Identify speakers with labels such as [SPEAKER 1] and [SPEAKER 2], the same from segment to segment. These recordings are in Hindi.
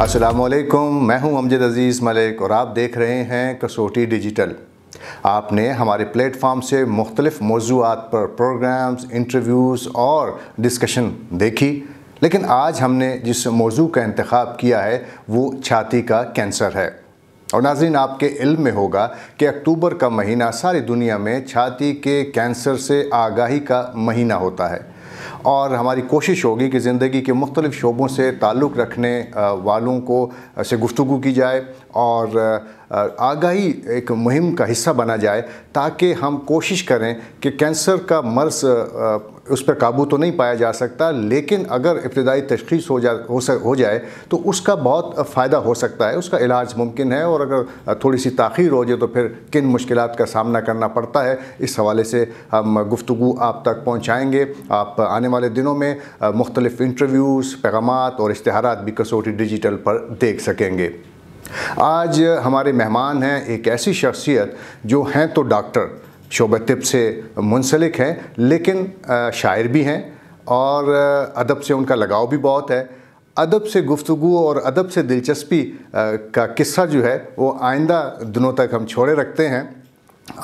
[SPEAKER 1] असलकुम मैं हूं अमजद अज़ीज़ मलिक और आप देख रहे हैं कसोटी डिजिटल आपने हमारे प्लेटफॉर्म से मुख्तलिफ़ मौजूद पर प्रोग्राम्स इंटरव्यूज़ और डिस्कशन देखी लेकिन आज हमने जिस मौजू का इंतखब किया है वो छाती का कैंसर है और नाजरीन आपके इल्म में होगा कि अक्टूबर का महीना सारी दुनिया में छाती के कैंसर से आगाही का महीना होता है और हमारी कोशिश होगी कि ज़िंदगी के मुख्तलिफ़ शोबों से ताल्लुक़ रखने वालों को से गुफ्तु की जाए और आगाही एक मुहिम का हिस्सा बना जाए ताकि हम कोशिश करें कि कैंसर का मर्स उस पर काबू तो नहीं पाया जा सकता लेकिन अगर इब्तदाई तशखीस हो जा हो, सक, हो जाए तो उसका बहुत फ़ायदा हो सकता है उसका इलाज मुमकिन है और अगर थोड़ी सी ताखिर हो जाए तो फिर किन मुश्किल का सामना करना पड़ता है इस हवाले से हम गुफ्तु आप तक पहुँचाएँगे आप आने वाले दिनों में मुख्तलिफ़ इंटरव्यूज़ पैगाम और इश्तहार भी कसौटी डिजिटल पर देख सकेंगे आज हमारे मेहमान हैं एक ऐसी शख्सियत जो हैं तो डॉक्टर शोब तिब से मुंसलिक हैं लेकिन शायर भी हैं और अदब से उनका लगाव भी बहुत है अदब से गुफ्तु और अदब से दिलचस्पी का किस्सा जो है वो आइंदा दिनों तक हम छोड़े रखते हैं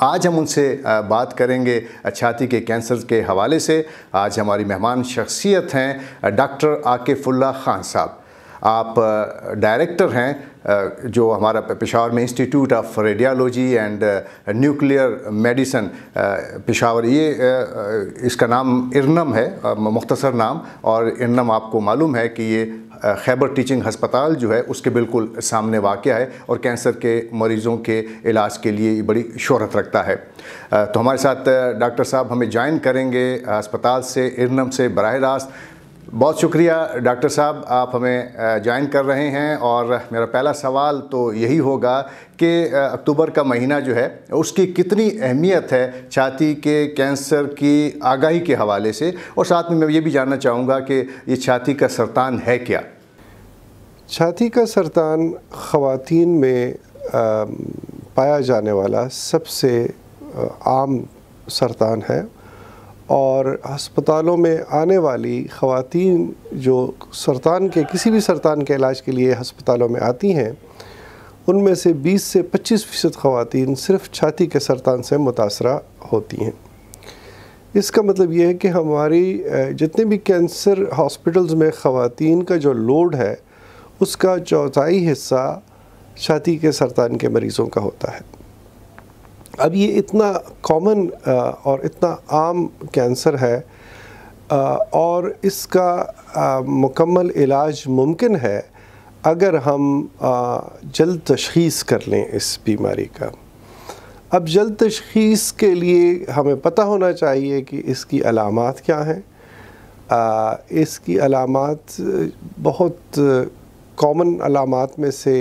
[SPEAKER 1] आज हम उनसे बात करेंगे छाती के कैंसर के हवाले से आज हमारी मेहमान शख्सियत हैं डॉक्टर आकेफुल्ला ख़ान साहब आप डायरेक्टर हैं जो हमारा पेशावर में institute of radiology and nuclear medicine Peshawar ये इसका नाम इरनम है मुख्तसर नाम और इरनम आपको मालूम है कि ये खैबर टीचिंग हस्पताल जो है उसके बिल्कुल सामने वाक़ है और कैंसर के मरीज़ों के इलाज के लिए बड़ी शहरत रखता है तो हमारे साथ डॉक्टर साहब हमें ज्वाइन करेंगे अस्पताल से इरनम से बरह रास्त बहुत शुक्रिया डॉक्टर साहब आप हमें ज्वाइन कर रहे हैं और मेरा पहला सवाल तो यही होगा कि अक्टूबर का महीना जो है उसकी कितनी अहमियत है छाती के कैंसर की आगाही के हवाले से और साथ में मैं ये भी जानना चाहूँगा कि ये छाती का सरतान है क्या
[SPEAKER 2] छाती का सरतान खातन में आ, पाया जाने वाला सबसे आम सरतान है और अस्पतालों में आने वाली खातन जो सरतान के किसी भी सरतान के इलाज के लिए हस्पतालों में आती हैं उनमें से 20 से 25 फ़ीसद खातन सिर्फ छाती के सरतान से मुतासर होती हैं इसका मतलब यह है कि हमारी जितने भी कैंसर हॉस्पिटल्स में ख़वातीन का जो लोड है उसका चौथाई हिस्सा छाती के सरतान के मरीज़ों का होता है अब ये इतना कॉमन uh, और इतना आम कैंसर है uh, और इसका uh, मुकम्मल इलाज मुमकिन है अगर हम जल्द तशीस कर लें इस बीमारी का अब जल्द तशीस के लिए हमें पता होना चाहिए कि इसकी अलामत क्या हैं इसकी अलामत बहुत कॉमन अलामत में से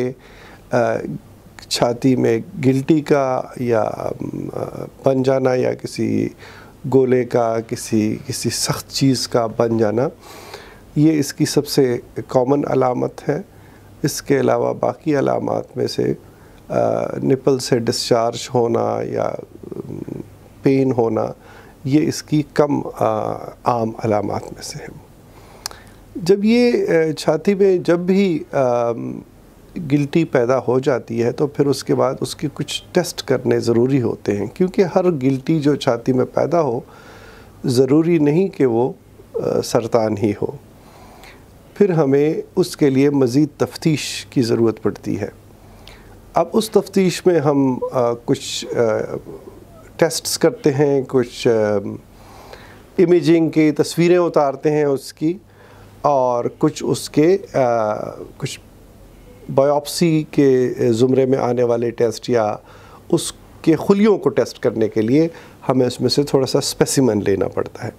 [SPEAKER 2] छाती में गिल्टी का या बन जाना या किसी गोले का किसी किसी सख्त चीज़ का बन जाना ये इसकी सबसे कॉमन अलामत है इसके अलावा बाकी अलामत में से निपल से डिस्चार्ज होना या पेन होना ये इसकी कम आम अलामत में से है जब ये छाती में जब भी गिल्टी पैदा हो जाती है तो फिर उसके बाद उसके कुछ टेस्ट करने ज़रूरी होते हैं क्योंकि हर गिल्टी जो छाती में पैदा हो ज़रूरी नहीं कि वो सरतान ही हो फिर हमें उसके लिए मज़ीद तफ्तीश की ज़रूरत पड़ती है अब उस तफ्तीश में हम आ, कुछ आ, टेस्ट्स करते हैं कुछ आ, इमेजिंग की तस्वीरें उतारते हैं उसकी और कुछ उसके आ, कुछ बायोप्सी के ज़ुमरे में आने वाले टेस्ट या उसके खुलियों को टेस्ट करने के लिए हमें उसमें से थोड़ा सा स्पेसिमन लेना पड़ता है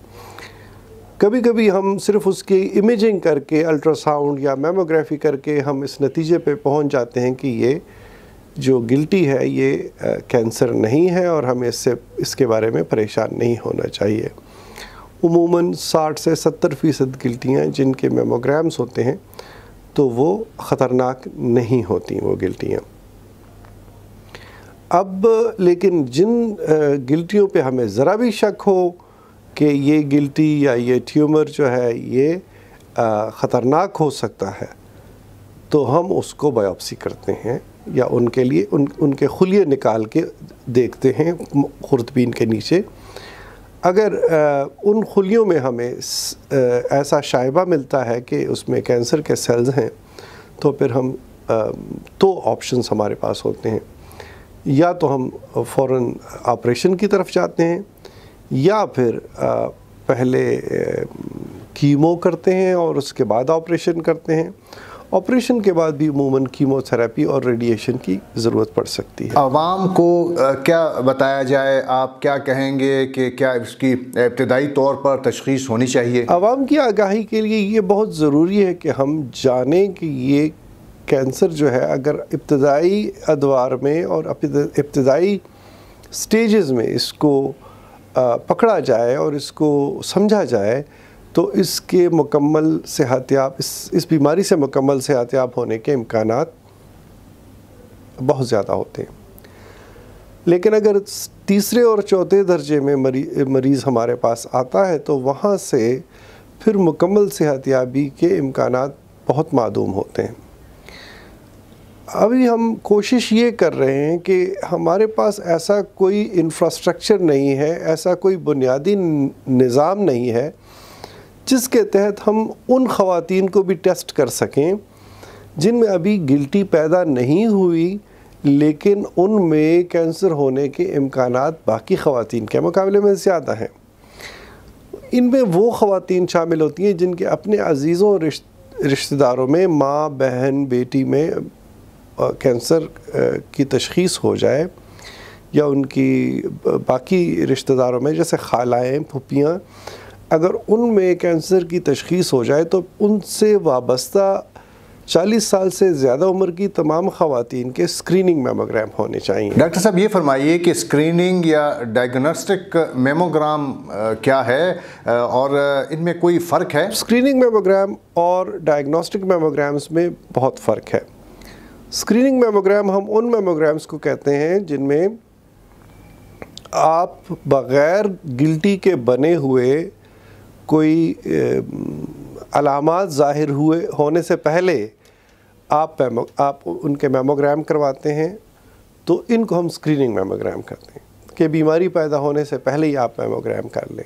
[SPEAKER 2] कभी कभी हम सिर्फ उसकी इमेजिंग करके अल्ट्रासाउंड या मेमोग्राफी करके हम इस नतीजे पे पहुंच जाते हैं कि ये जो गिल्टी है ये कैंसर नहीं है और हमें इससे इसके बारे में परेशान नहीं होना चाहिए उमूमन 60 से 70 फ़ीसद गिल्टियाँ जिनके मेमोग्राम्स होते हैं तो वो ख़तरनाक नहीं होती वो गिल्टियाँ अब लेकिन जिन गिल्टियों पे हमें ज़रा भी शक हो कि ये गिल्टी या ये ट्यूमर जो है ये ख़तरनाक हो सकता है तो हम उसको बायोप्सी करते हैं या उनके लिए उन उनके खुलिए निकाल के देखते हैं खुरदबीन के नीचे अगर उन खुलियों में हमें ऐसा शाइबा मिलता है कि उसमें कैंसर के सेल्स हैं तो फिर हम दो ऑप्शंस हमारे पास होते हैं या तो हम फ़ौर ऑपरेशन की तरफ जाते हैं या फिर पहले कीमो करते हैं और उसके बाद ऑपरेशन करते हैं ऑपरेशन के बाद भी उमूमन कीमोथेरेपी और रेडिएशन की ज़रूरत पड़ सकती है
[SPEAKER 1] आवाम को क्या बताया जाए आप क्या कहेंगे कि क्या इसकी इब्तदाई तौर पर तशखीस होनी चाहिए
[SPEAKER 2] आवाम की आगाही के लिए ये बहुत ज़रूरी है कि हम जाने कि ये कैंसर जो है अगर इब्तदाई अदवार में और इब्तदाई स्टेजेस में इसको पकड़ा जाए और इसको समझा जाए तो इसके मुकम्मल सेहतियाब इस इस बीमारी से मुकम्मल सेहतियाब होने के इम्कान बहुत ज़्यादा होते हैं लेकिन अगर तीसरे और चौथे दर्जे में मरी, मरीज़ हमारे पास आता है तो वहाँ से फिर मुकम्मल सेहतियाबी के इम्कान बहुत मदूम होते हैं अभी हम कोशिश ये कर रहे हैं कि हमारे पास ऐसा कोई इंफ्रास्ट्रक्चर नहीं है ऐसा कोई बुनियादी निज़ाम नहीं है जिसके तहत हम उन खातन को भी टेस्ट कर सकें जिनमें अभी गिल्टी पैदा नहीं हुई लेकिन उनमें कैंसर होने के इम्कान बाकी ख़वान के मुकाबले में ज़्यादा हैं इनमें वो ख़वान शामिल होती हैं जिनके अपने अजीज़ों रिश्तेदारों में माँ बहन बेटी में कैंसर की तशखीस हो जाए या उनकी बाकी रिश्तेदारों में जैसे खालाएँ फुपियाँ अगर उनमें कैंसर की तशखीस हो जाए तो उनसे वाबस्ता चालीस साल से ज़्यादा उम्र की तमाम खातन के स्क्रीनिंग मेमोग्राम होने चाहिए
[SPEAKER 1] डॉक्टर साहब ये फरमाइए कि स्क्रीनिंग या डायग्नोस्टिक मेमोग्राम क्या है और इनमें कोई फ़र्क है स्क्रीनिंग मेमोग्राम और डायग्नोस्टिक मेमोग्राम्स में बहुत फ़र्क है
[SPEAKER 2] स्क्रीनिंग मेमोग्राम हम उन मेमोग्राम्स को कहते हैं जिनमें आप बग़ैर गिल्टी के बने हुए कोई अलामत ज़ाहिर हुए होने से पहले आप मेमो आप उनके मेमोग्राम करवाते हैं तो इनको हम स्क्रीनिंग मेमोग्राम करते हैं कि बीमारी पैदा होने से पहले ही आप मेमोग्राम कर लें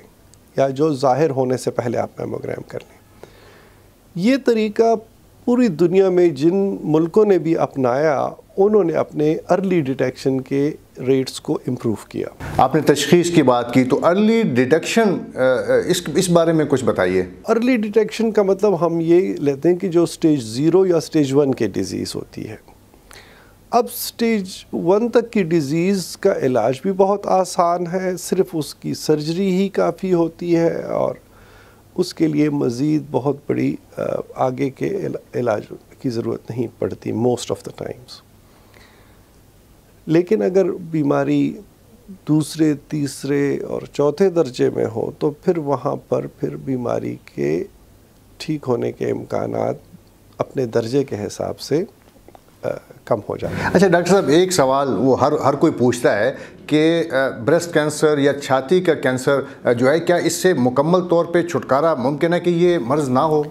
[SPEAKER 2] या जो ज़ाहिर होने से पहले आप मेमोग्राम कर लें ये तरीका पूरी दुनिया में जिन मुल्कों ने भी अपनाया उन्होंने अपने अर्ली डिटेक्शन के रेट्स को इम्प्रूव किया
[SPEAKER 1] आपने तशखीस की बात की तो अर्ली डिटेक्शन इस इस बारे में कुछ बताइए अर्ली डिटेक्शन का मतलब हम ये लेते हैं कि जो स्टेज ज़ीरो या स्टेज वन के डिज़ीज़
[SPEAKER 2] होती है अब स्टेज वन तक की डिज़ीज़ का इलाज भी बहुत आसान है सिर्फ उसकी सर्जरी ही काफ़ी होती है और उसके लिए मज़ीद बहुत बड़ी आगे के इलाज की ज़रूरत नहीं पड़ती मोस्ट ऑफ़ द टाइम्स लेकिन अगर बीमारी दूसरे तीसरे और चौथे दर्जे में हो तो फिर वहाँ पर फिर बीमारी के ठीक होने के इम्कान अपने दर्जे के हिसाब से
[SPEAKER 1] कम हो जाए अच्छा डॉक्टर साहब एक सवाल वो हर हर कोई पूछता है कि ब्रेस्ट कैंसर या छाती का कैंसर जो है क्या इससे मुकम्मल तौर पे छुटकारा मुमकिन है कि ये मर्ज़ ना हो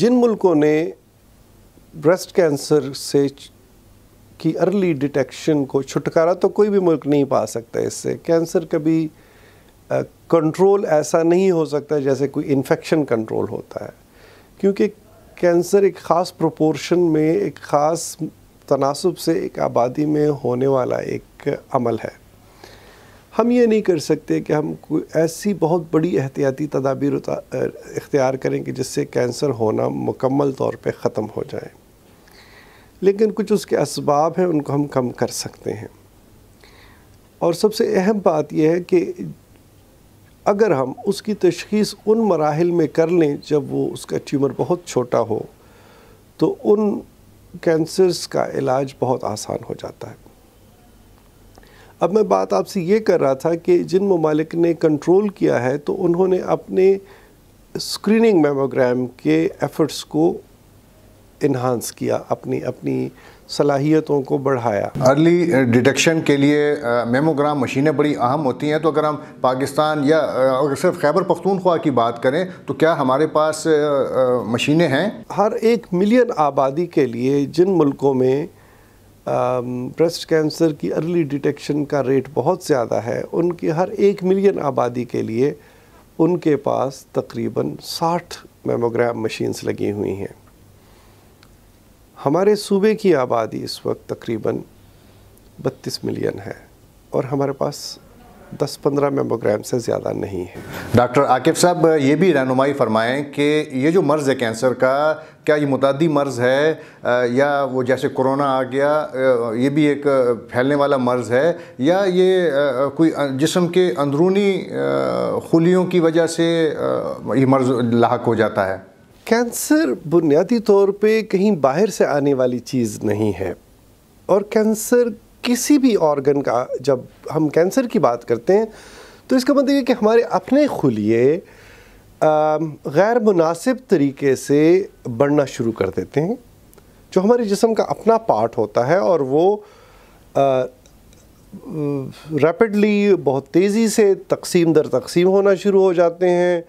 [SPEAKER 1] जिन मुल्कों ने ब्रेस्ट कैंसर
[SPEAKER 2] से की अर्ली डिटेक्शन को छुटकारा तो कोई भी मुल्क नहीं पा सकता इससे कैंसर कभी कंट्रोल ऐसा नहीं हो सकता जैसे कोई इन्फेक्शन कंट्रोल होता है क्योंकि कैंसर एक ख़ास प्रोपोर्शन में एक ख़ास तनासब से एक आबादी में होने वाला एक अमल है हम ये नहीं कर सकते कि हम कोई ऐसी बहुत बड़ी एहतियाती तदाबीर इख्तियार करें कि जिससे कैंसर होना मुकम्मल तौर पे ख़त्म हो जाए लेकिन कुछ उसके इसबाब हैं उनको हम कम कर सकते हैं और सबसे अहम बात यह है कि अगर हम उसकी तशखीस उन मराहल में कर लें जब वो उसका ट्यूमर बहुत छोटा हो तो उन कैंसर्स का इलाज बहुत आसान हो जाता है अब मैं बात आपसे ये कर रहा था कि जिन ममालिक ने कंट्रोल किया है तो उन्होंने अपने स्क्रीनिंग मेमोग्राम के एफ़र्ट्स को इन्हांस किया अपनी अपनी
[SPEAKER 1] सलाहियतों को बढ़ाया अर्ली डिटेक्शन uh, के लिए मेमोग्राम uh, मशीनें बड़ी अहम होती हैं तो अगर हम पाकिस्तान या uh, अगर सिर्फ खैबर पख्तूनख्वा की बात करें तो क्या हमारे पास मशीनें हैं हर एक मिलियन आबादी के लिए जिन मुल्कों
[SPEAKER 2] में ब्रेस्ट um, कैंसर की अर्ली डिटेक्शन का रेट बहुत ज़्यादा है उनकी हर एक मिलियन आबादी के लिए उनके पास तकरीबन 60 मेमोग्राम मशीन्स लगी हुई हैं हमारे सूबे की आबादी इस वक्त तकरीबन 32 मिलियन है और हमारे पास 10-15 मेमोग्राम से ज़्यादा नहीं
[SPEAKER 1] है डॉक्टर आकिफ साहब ये भी रहनुमाई फरमाएं कि ये जो मर्ज़ है कैंसर का क्या ये मुतदी मर्ज़ है या वो जैसे कोरोना आ गया ये भी एक फैलने वाला मर्ज़ है या ये कोई जिसम के अंदरूनी खुलियों की वजह से ये मर्ज़ लाक हो जाता है कैंसर बुनियादी तौर पे कहीं बाहर से आने वाली चीज़
[SPEAKER 2] नहीं है और कैंसर किसी भी ऑर्गन का जब हम कैंसर की बात करते हैं तो इसका मतलब ये कि हमारे अपने खुलिए गैर मुनासिब तरीके से बढ़ना शुरू कर देते हैं जो हमारे जिसम का अपना पार्ट होता है और वो रैपिडली बहुत तेज़ी से तकसीम दर तकसीम होना शुरू हो जाते हैं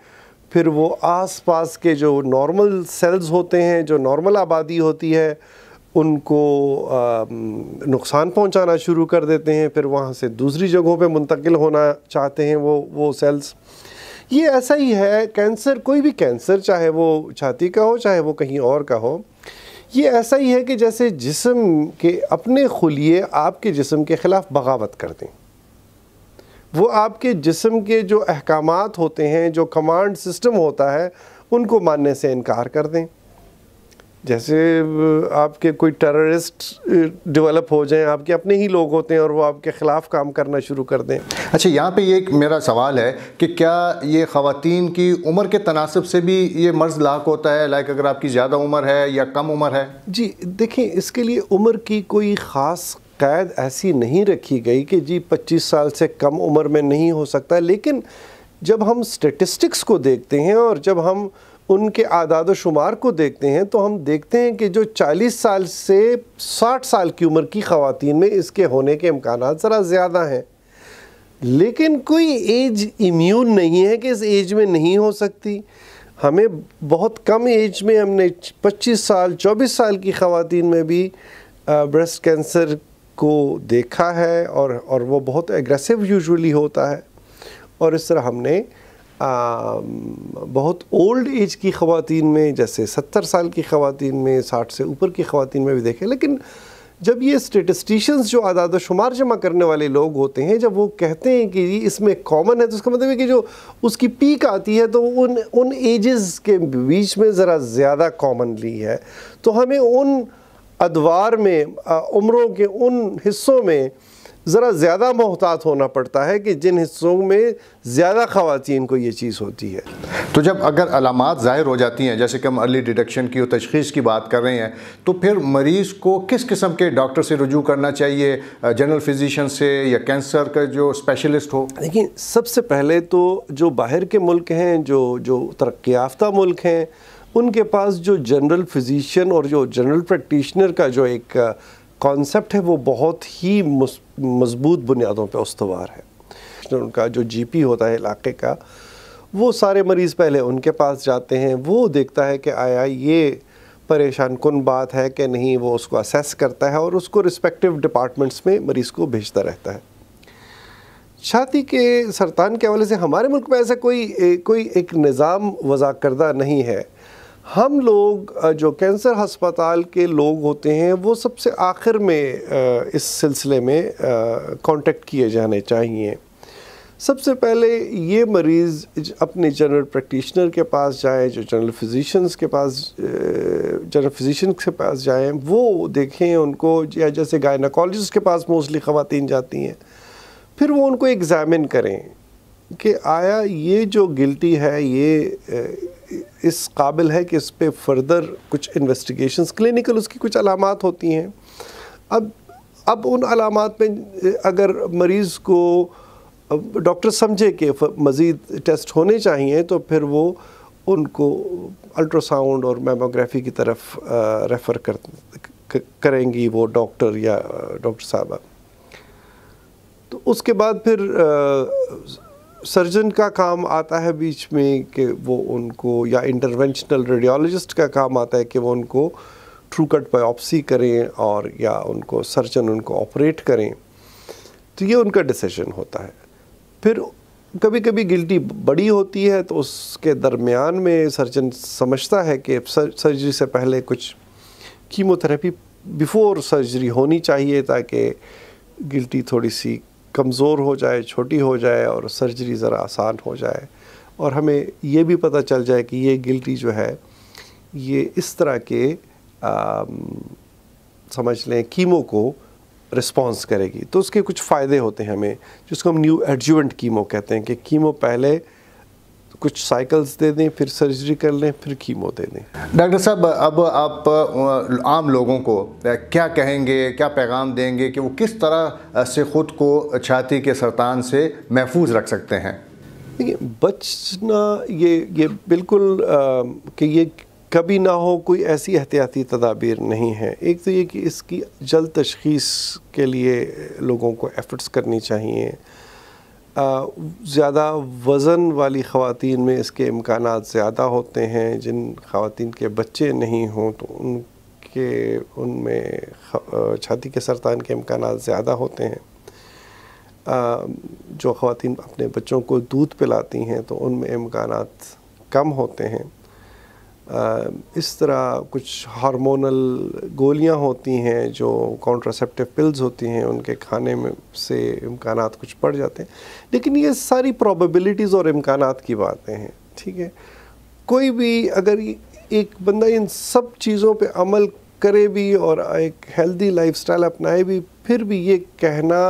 [SPEAKER 2] फिर वो आसपास के जो नॉर्मल सेल्स होते हैं जो नॉर्मल आबादी होती है उनको नुकसान पहुंचाना शुरू कर देते हैं फिर वहाँ से दूसरी जगहों पे मुंतकिल होना चाहते हैं वो वो सेल्स ये ऐसा ही है कैंसर कोई भी कैंसर चाहे वो छाती का हो चाहे वो कहीं और का हो ये ऐसा ही है कि जैसे जिसम के अपने खुलिए आपके जिसम के ख़िलाफ़ बगावत कर दें वो आपके जिस्म के जो अहकाम होते हैं जो कमांड सिस्टम होता है उनको मानने से इनकार कर दें जैसे आपके कोई टेररिस्ट डेवलप हो जाएं आपके अपने ही लोग होते हैं और वो आपके ख़िलाफ़ काम करना शुरू कर दें
[SPEAKER 1] अच्छा यहाँ पे ये एक मेरा सवाल है कि क्या ये ख़ातन की उम्र के तनासब से भी ये मर्ज़ लाक होता है लाइक अगर आपकी ज़्यादा उम्र है या कम उम्र है जी देखें इसके लिए
[SPEAKER 2] उम्र की कोई ख़ास कैद ऐसी नहीं रखी गई कि जी 25 साल से कम उम्र में नहीं हो सकता लेकिन जब हम स्टेटिस्टिक्स को देखते हैं और जब हम उनके आदाद शुमार को देखते हैं तो हम देखते हैं कि जो 40 साल से 60 साल की उम्र की खातन में इसके होने के इम्कान ज़रा ज़्यादा हैं लेकिन कोई एज इम्यून नहीं है कि इस एज में नहीं हो सकती हमें बहुत कम एज में हमने 25 साल 24 साल की खातन में भी ब्रेस्ट कैंसर को देखा है और और वो बहुत एग्रेसिव यूजुअली होता है और इस तरह हमने आ, बहुत ओल्ड एज की खातन में जैसे सत्तर साल की खातन में साठ से ऊपर की खातन में भी देखे लेकिन जब ये स्टेटिस्टिशंस जो आदाद शुमार जमा करने वाले लोग होते हैं जब वो कहते हैं कि इसमें कॉमन है तो उसका मतलब है कि जो उसकी पीक आती है तो उन उन एजेस के बीच में ज़रा ज़्यादा कॉमनली है तो हमें उन अदवार में उम्रों के उन हिस्सों में ज़रा ज़्यादा मोहतात होना पड़ता है
[SPEAKER 1] कि जिन हिस्सों में ज़्यादा खातन को ये चीज़ होती है तो जब अगर अलामत ज़ाहिर हो जाती हैं जैसे कि हम अर्ली डिटेक्शन की और तशखीस की बात कर रहे हैं तो फिर मरीज़ को किस किस्म के डॉक्टर से रजू करना चाहिए जनरल फिजिशन से या कैंसर का जो स्पेशलिस्ट हो देखिए सबसे पहले तो जो बाहर के मुल्क हैं जो जो तरक्याफ़्त
[SPEAKER 2] मुल्क हैं उनके पास जो जनरल फिजिशियन और जो जनरल प्रैक्टिशनर का जो एक कॉन्सेप्ट है वो बहुत ही मजबूत बुनियादों पर उसवार है उनका जो जीपी होता है इलाके का वो सारे मरीज़ पहले उनके पास जाते हैं वो देखता है कि आया ये परेशान कन बात है कि नहीं वो उसको असेस करता है और उसको रिस्पेक्टिव डिपार्टमेंट्स में मरीज़ को भेजता रहता है छाती के सरतान के हवाले से हमारे मुल्क में ऐसा कोई कोई एक निज़ाम वज़ा करदा नहीं है हम लोग जो कैंसर हस्पताल के लोग होते हैं वो सबसे आखिर में इस सिलसिले में कांटेक्ट किए जाने चाहिए सबसे पहले ये मरीज़ अपने जनरल प्रैक्टिशनर के पास जाए जो जनरल फिजिशंस के पास जनरल फिजिशन के पास जाएँ वो देखें उनको या जैसे गायनाकोलॉजिस्ट के पास मोस्टली ख़वान जाती हैं फिर वो उनको एग्ज़ामिन करें कि आया ये जो गिल्टी है ये इस काबिल है कि इस पर फर्दर कुछ इन्वेस्टिगेशन क्लिनिकल उसकी कुछ अलामत होती हैं अब अब उन अलामत में अगर मरीज़ को डॉक्टर समझे कि मज़ीद टेस्ट होने चाहिए तो फिर वो उनको अल्ट्रासाउंड और मेमोग्राफी की तरफ रेफ़र कर करेंगी वो डॉक्टर या डॉक्टर साहबा तो उसके बाद फिर सर्जन का काम आता है बीच में कि वो उनको या इंटरवेंशनल रेडियोलॉजिस्ट का काम आता है कि वो उनको ट्रू कट बायोप्सी करें और या उनको सर्जन उनको ऑपरेट करें तो ये उनका डिसीजन होता है फिर कभी कभी गिल्टी बड़ी होती है तो उसके दरमियान में सर्जन समझता है कि सर्जरी से पहले कुछ कीमोथेरेपी बिफोर सर्जरी होनी चाहिए ताकि गिल्टी थोड़ी सी कमज़ोर हो जाए छोटी हो जाए और सर्जरी ज़रा आसान हो जाए और हमें ये भी पता चल जाए कि ये गिल्टी जो है ये इस तरह के आ, समझ लें कीमो को रिस्पॉन्स करेगी तो उसके कुछ फ़ायदे होते हैं हमें जिसको हम न्यू एडजुवेंट कीमो कहते हैं कि कीमो पहले कुछ साइकिल्स दे दें फिर सर्जरी कर
[SPEAKER 1] लें फिर कीमो दे दें डॉक्टर साहब अब आप आम लोगों को क्या कहेंगे क्या पैगाम देंगे कि वो किस तरह से ख़ुद को छाती के सरतान से महफूज रख सकते हैं
[SPEAKER 2] देखिए बचना ये ये बिल्कुल आ, कि ये कभी ना हो कोई ऐसी एहतियाती तदाबीर नहीं है एक तो ये कि इसकी जल्द तशखीस के लिए लोगों को एफ़र्ट्स करनी चाहिए ज़्यादा वज़न वाली ख़वान में इसके इम्कान ज़्यादा होते हैं जिन खातन के बच्चे नहीं हों तो उनके उनमें छाती के सरतान के इम्कान ज़्यादा होते हैं जो ख़वान अपने बच्चों को दूध पिलाती हैं तो उनमें इम्कान कम होते हैं इस तरह कुछ हार्मोनल गोलियां होती हैं जो कॉन्ट्रासेप्टिव पिल्स होती हैं उनके खाने में से इम्कान कुछ पड़ जाते हैं लेकिन ये सारी प्रॉबिलिटीज़ और इम्कान की बातें हैं ठीक है कोई भी अगर एक बंदा इन सब चीज़ों पे अमल करे भी और एक हेल्दी लाइफस्टाइल अपनाए भी फिर भी ये कहना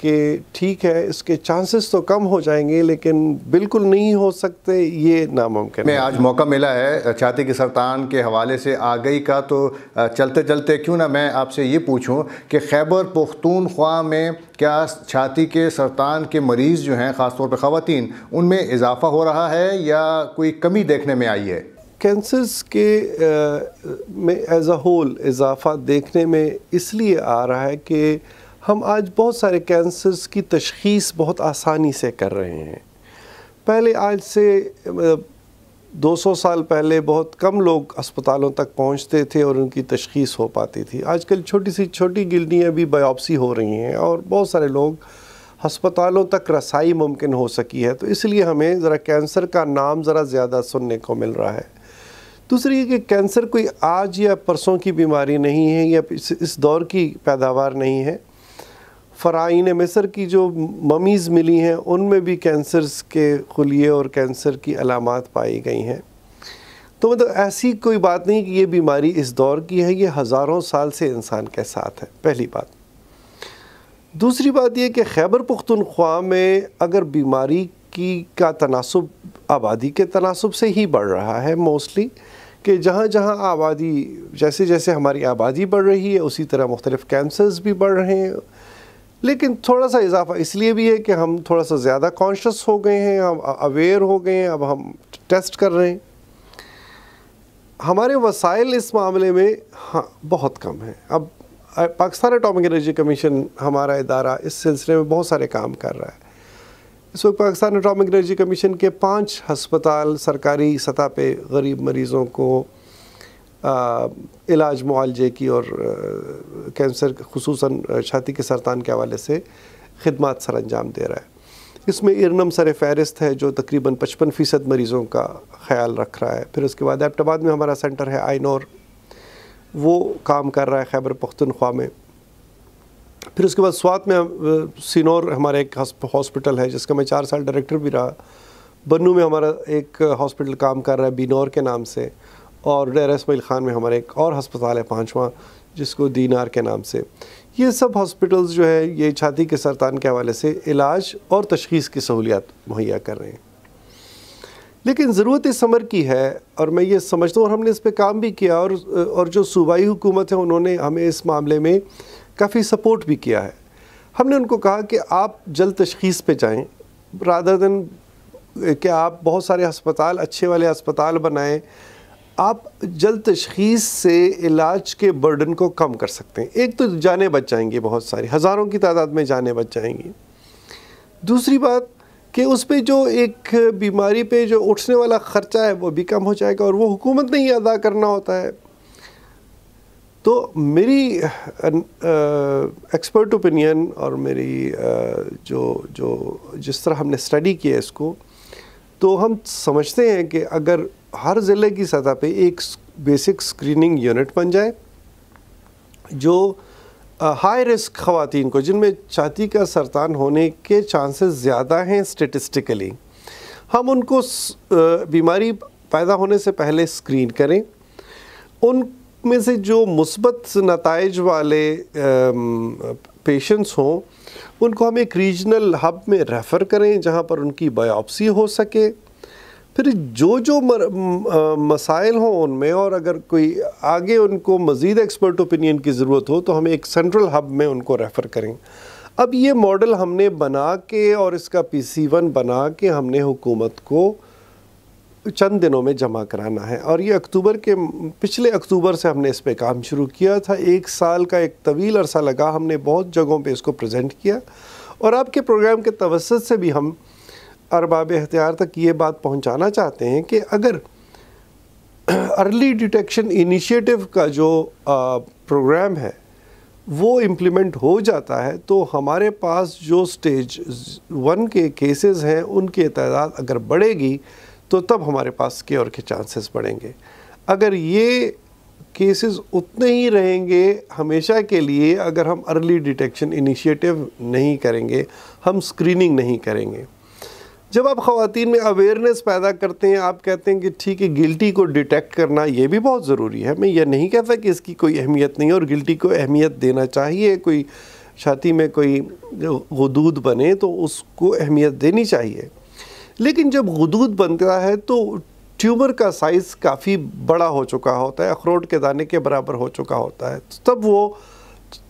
[SPEAKER 2] कि ठीक है इसके चांसेस तो कम हो जाएंगे लेकिन बिल्कुल नहीं हो सकते ये नामुमकिन मैं आज
[SPEAKER 1] मौका मिला है छाती के सरतान के हवाले से आ गई का तो चलते चलते क्यों ना मैं आपसे ये पूछूं कि खैबर पुख्तूनख्वा में क्या छाती के सरतान के मरीज़ जो हैं ख़ासतौर पर ख़वान उनमें इजाफ़ा हो रहा है या कोई कमी देखने में आई है
[SPEAKER 2] कैंसर्स के आ, में एज़ अ होल इजाफ़ा देखने में इसलिए आ रहा है कि हम आज बहुत सारे कैंसर्स की तशखीस बहुत आसानी से कर रहे हैं पहले आज से 200 मतलब, साल पहले बहुत कम लोग अस्पतालों तक पहुंचते थे और उनकी तशखीस हो पाती थी आजकल छोटी सी छोटी गिल्डियाँ भी बायोप्सी हो रही हैं और बहुत सारे लोग अस्पतालों तक रसाई मुमकिन हो सकी है तो इसलिए हमें ज़रा कैंसर का नाम ज़रा ज़्यादा सुनने को मिल रहा है दूसरी कि कैंसर कोई आज या परसों की बीमारी नहीं है या इस दौर की पैदावार नहीं है फ़राइन मिस्र की जो ममीज़ मिली हैं उनमें भी कैंसर्स के खुलिए और कैंसर की अलामत पाई गई हैं तो मतलब ऐसी कोई बात नहीं कि ये बीमारी इस दौर की है ये हज़ारों साल से इंसान के साथ है पहली बात दूसरी बात यह कि खैबर पुख्तनख्वा में अगर बीमारी की का तनासब आबादी के तनासब से ही बढ़ रहा है मोस्टली कि जहाँ जहाँ आबादी जैसे जैसे हमारी आबादी बढ़ रही है उसी तरह मुख्तलिफ़ कैंसर्स भी बढ़ रहे हैं लेकिन थोड़ा सा इजाफा इसलिए भी है कि हम थोड़ा सा ज़्यादा कॉन्शस हो गए हैं हम अवेयर हो गए हैं अब हम टेस्ट कर रहे हैं हमारे वसाइल इस मामले में हाँ बहुत कम हैं अब पाकिस्तान एटॉमिक एनर्जी कमीशन हमारा इदारा इस सिलसिले में बहुत सारे काम कर रहा है इस वक्त पाकिस्तान एटॉमिक एनर्जी कमीशन के पांच हस्पताल सरकारी सतह पे गरीब मरीज़ों को इलाज मुआलजे की और कैंसर खसूस छाती के सरतान के हवाले से खदमात सर अंजाम दे रहा है इसमें इरनम सर फहरिस्त है जो तकरीबन पचपन फ़ीसद मरीज़ों का ख्याल रख रहा है फिर उसके बाद एबटाबाद में हमारा सेंटर है आइनौर वो काम कर रहा है खैबर पख्तनख्वा में फिर उसके बाद स्वात में सिनौर हमारा एक हॉस्पिटल है जिसका मैं चार साल डायरेक्टर भी रहा बन्नू में हमारा एक हॉस्पिटल काम कर रहा है बिनौर के नाम से और डेर इसमाइल ख़ान में हमारा एक और हस्पताल है पाँचवा जिसको दीनार के नाम से ये सब हॉस्पिटल्स जो है ये छाती के सरतान के हवाले से इलाज और तशीस की सहूलियात मुहैया कर रहे हैं लेकिन ज़रूरत इस समर की है और मैं ये समझता हूँ और हमने इस पर काम भी किया और और जो सूबाई हुकूमत है उन्होंने हमें इस मामले में काफ़ी सपोर्ट भी किया है हमने उनको कहा कि आप जल्द तशखीस पर जाएँ रादर दिन कि आप बहुत सारे अस्पताल अच्छे वाले अस्पताल बनाएँ आप जल्द तशीस से इलाज के बर्डन को कम कर सकते हैं एक तो जाने बच जाएंगी बहुत सारी हज़ारों की तादाद में जाने बच जाएंगी दूसरी बात कि उस पर जो एक बीमारी पे जो उठने वाला ख़र्चा है वो भी कम हो जाएगा और वो हुकूमत नहीं अदा करना होता है तो मेरी एक्सपर्ट ओपिनियन और मेरी आ, जो जो जिस तरह हमने स्टडी किया इसको तो हम समझते हैं कि अगर हर ज़िले की सतह पे एक बेसिक स्क्रीनिंग यूनिट बन जाए जो हाई रिस्क ख़वातीन को जिनमें छाती का सरतान होने के चांसेस ज़्यादा हैं स्टेटिस्टिकली हम उनको बीमारी पैदा होने से पहले स्क्रीन करें उन में से जो मुस्बत नतज वाले पेशेंट्स हों उनको हम एक रीजनल हब में रेफ़र करें जहाँ पर उनकी बायोप्सी हो सके फिर जो जो मर, म, मसाइल हों उनमें और अगर कोई आगे उनको मज़ीद एक्सपर्ट ओपिनियन की ज़रूरत हो तो हम एक सेंट्रल हब में उनको रेफ़र करें अब ये मॉडल हमने बना के और इसका पी सी वन बना के हमने हुकूमत को चंद दिनों में जमा कराना है और ये अक्टूबर के पिछले अक्टूबर से हमने इस पर काम शुरू किया था एक साल का एक तवील अरसा लगा हमने बहुत जगहों पे इसको प्रेजेंट किया और आपके प्रोग्राम के तवसत से भी हम अरबाब अख्तियार तक ये बात पहुंचाना चाहते हैं कि अगर अर्ली डिटेक्शन इनिशिएटिव का जो आ, प्रोग्राम है वो इम्प्लीमेंट हो जाता है तो हमारे पास जो स्टेज वन के केसेस हैं उनकी तादाद अगर बढ़ेगी तो तब हमारे पास क्योर के चांसेस बढ़ेंगे अगर ये केसेस उतने ही रहेंगे हमेशा के लिए अगर हम अर्ली डिटेक्शन इनिशिएटिव नहीं करेंगे हम स्क्रीनिंग नहीं करेंगे जब आप खातन में अवेयरनेस पैदा करते हैं आप कहते हैं कि ठीक है गिल्टी को डिटेक्ट करना ये भी बहुत ज़रूरी है मैं ये नहीं कहता कि इसकी कोई अहमियत नहीं है और गिल्टी को अहमियत देना चाहिए कोई छाती में कोई हदूद बने तो उसको अहमियत देनी चाहिए लेकिन जब गदूद बनता है तो ट्यूमर का साइज़ काफ़ी बड़ा हो चुका होता है अखरोट के दाने के बराबर हो चुका होता है तब वो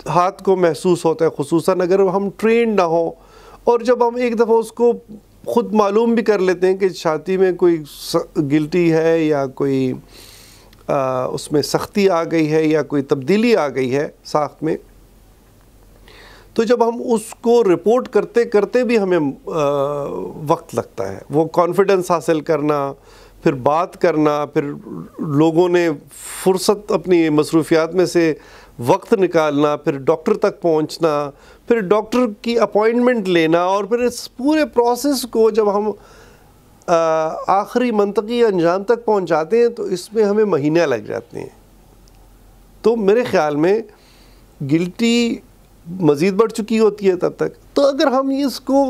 [SPEAKER 2] हाथ को महसूस होता है खसूस अगर हम ट्रेन ना हो और जब हम एक दफ़ा उसको ख़ुद मालूम भी कर लेते हैं कि छाती में कोई गिल्टी है या कोई आ, उसमें सख्ती आ गई है या कोई तब्दीली आ गई है साख में तो जब हम उसको रिपोर्ट करते करते भी हमें आ, वक्त लगता है वो कॉन्फिडेंस हासिल करना फिर बात करना फिर लोगों ने फुर्सत अपनी मसरूफियात में से वक्त निकालना फिर डॉक्टर तक पहुंचना फिर डॉक्टर की अपॉइंटमेंट लेना और फिर इस पूरे प्रोसेस को जब हम आखिरी मनतकी अंजाम तक पहुंचाते हैं तो इसमें हमें महीने लग जाते हैं तो मेरे ख़्याल में गिल्टी मज़ीद बढ़ चुकी होती है तब तक तो अगर हम इसको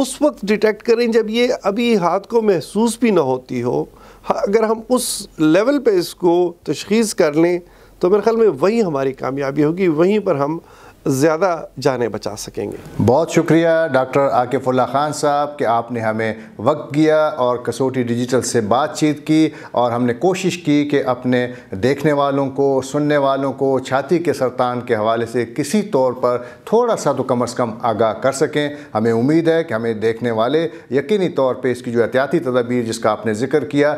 [SPEAKER 2] उस वक्त डिटेक्ट करें जब ये अभी हाथ को महसूस भी ना होती हो हाँ, अगर हम उस लेवल पे इसको तशखीस कर लें तो मेरे ख्याल में वहीं हमारी कामयाबी होगी वहीं पर हम ज़्यादा
[SPEAKER 1] जाने बचा सकेंगे बहुत शुक्रिया डॉक्टर आकिफुल्ला खान साहब कि आपने हमें वक्त दिया और कसौटी डिजिटल से बातचीत की और हमने कोशिश की कि अपने देखने वालों को सुनने वालों को छाती के सरतान के हवाले से किसी तौर पर थोड़ा सा तो कम अज़ कम आगाह कर सकें हमें उम्मीद है कि हमें देखने वाले यकीनी तौर पर इसकी जो एहतियाती तदाबीर जिसका आपने ज़िक्र किया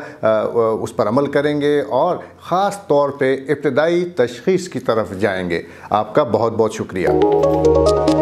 [SPEAKER 1] उस पर अमल करेंगे और ख़ास तौर पर इब्तदाई तशखीस की तरफ जाएँगे आपका बहुत बहुत शुक्रिया शुक्रिया